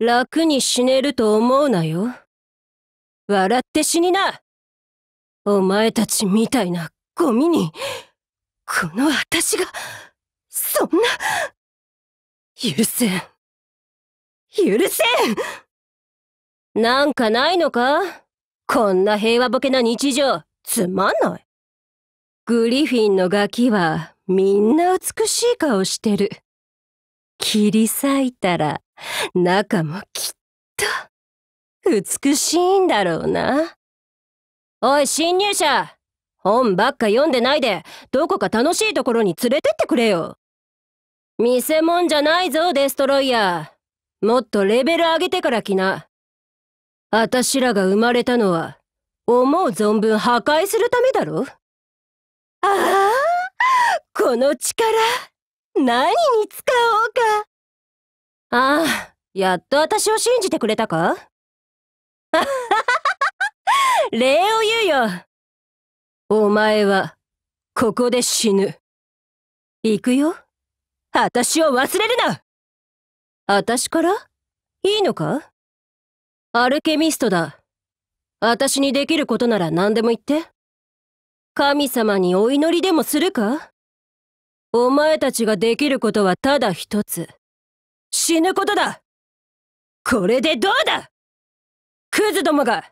楽に死ねると思うなよ。笑って死になお前たちみたいなゴミに、この私が、そんな、許せん。許せんなんかないのかこんな平和ボケな日常、つまんない。グリフィンのガキは、みんな美しい顔してる。切り裂いたら中もきっと美しいんだろうな。おい侵入者本ばっか読んでないでどこか楽しいところに連れてってくれよ。見せ物じゃないぞデストロイヤー。もっとレベル上げてから来な。あたしらが生まれたのは思う存分破壊するためだろああこの力何に使おうかああ、やっと私を信じてくれたか 礼を言うよ。お前は、ここで死ぬ。行くよ。私を忘れるな私からいいのかアルケミストだ。私にできることなら何でも言って。神様にお祈りでもするかお前たちができることはただ一つ。死ぬことだこれでどうだクズどもが